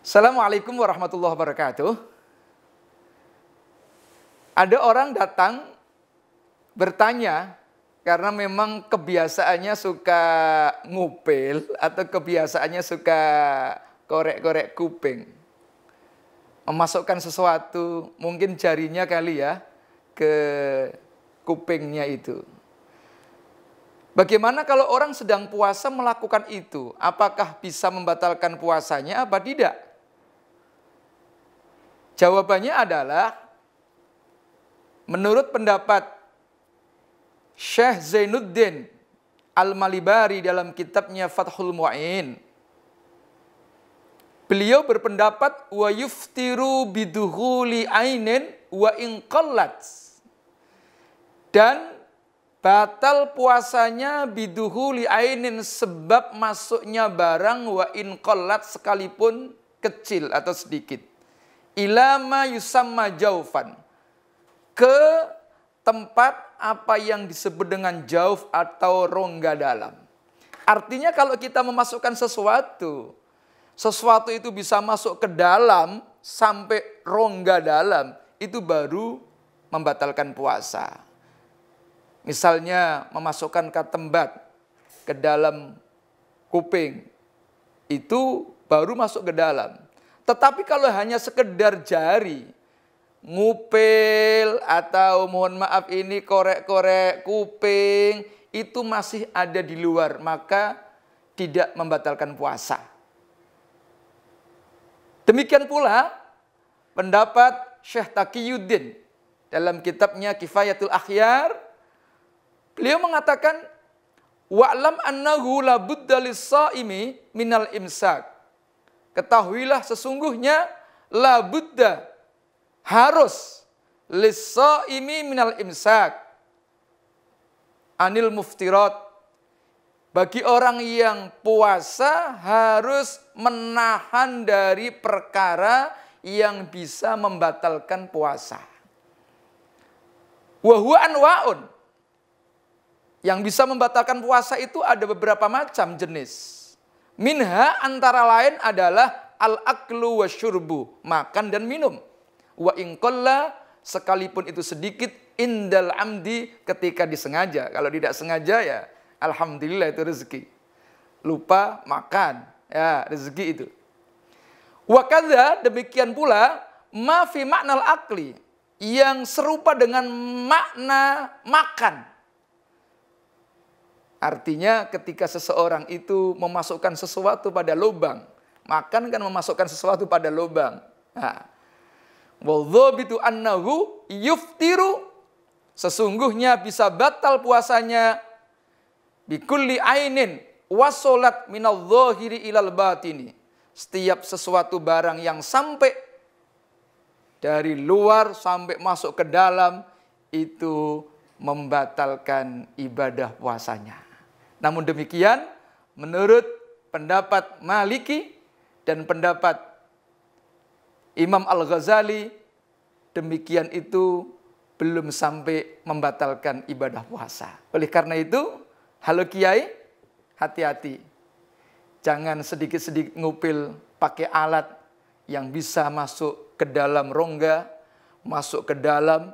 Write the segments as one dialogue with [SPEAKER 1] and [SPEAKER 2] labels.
[SPEAKER 1] Assalamualaikum warahmatullahi wabarakatuh. Ada orang datang bertanya karena memang kebiasaannya suka ngupil atau kebiasaannya suka korek-korek kuping. Memasukkan sesuatu, mungkin jarinya kali ya, ke kupingnya itu. Bagaimana kalau orang sedang puasa melakukan itu? Apakah bisa membatalkan puasanya apa tidak? Jawabannya adalah menurut pendapat Syekh Zainuddin Al-Malibari dalam kitabnya Fathul Mu'in. Beliau berpendapat wa yuftiru biduhuli ainin wa inqallat. Dan batal puasanya biduhuli ainin sebab masuknya barang wa inqallat sekalipun kecil atau sedikit ilama yusamma jaufan ke tempat apa yang disebut dengan jauf atau rongga dalam. Artinya kalau kita memasukkan sesuatu, sesuatu itu bisa masuk ke dalam sampai rongga dalam, itu baru membatalkan puasa. Misalnya memasukkan katembat ke dalam kuping, itu baru masuk ke dalam. Tetapi kalau hanya sekedar jari, ngupil atau mohon maaf ini korek-korek kuping, itu masih ada di luar, maka tidak membatalkan puasa. Demikian pula pendapat Syekh Taqiyuddin dalam kitabnya Kifayatul Akhyar. Beliau mengatakan, Wa'lam annahu la saimi minal imsak Ketahuilah sesungguhnya la buddha harus ini minal imsak anil muftirat bagi orang yang puasa harus menahan dari perkara yang bisa membatalkan puasa. Wahu anwaun. Yang bisa membatalkan puasa itu ada beberapa macam jenis. Minha antara lain adalah al-aklu wa syurbu, makan dan minum. Wa inqalla sekalipun itu sedikit indal amdi ketika disengaja. Kalau tidak sengaja ya alhamdulillah itu rezeki. Lupa makan, ya rezeki itu. Wa demikian pula ma fi al akli yang serupa dengan makna makan Artinya ketika seseorang itu memasukkan sesuatu pada lubang, makan kan memasukkan sesuatu pada lubang. Nah, annahu yuftiru sesungguhnya bisa batal puasanya bikulli ainin wasolat minal dhahiri ilal batini. Setiap sesuatu barang yang sampai dari luar sampai masuk ke dalam itu membatalkan ibadah puasanya. Namun demikian, menurut pendapat Maliki dan pendapat Imam Al-Ghazali, demikian itu belum sampai membatalkan ibadah puasa. Oleh karena itu, halo kiai, hati-hati. Jangan sedikit-sedikit ngupil pakai alat yang bisa masuk ke dalam rongga, masuk ke dalam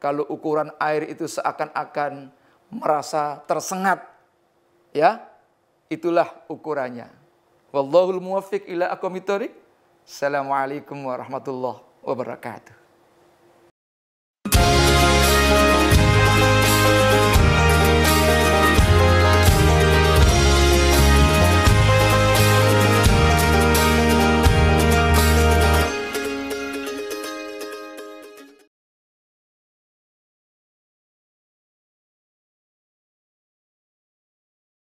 [SPEAKER 1] kalau ukuran air itu seakan-akan merasa tersengat Ya, itulah ukurannya. Wallahul muwaffiq ila aqwamit thoriq. Assalamualaikum warahmatullahi wabarakatuh.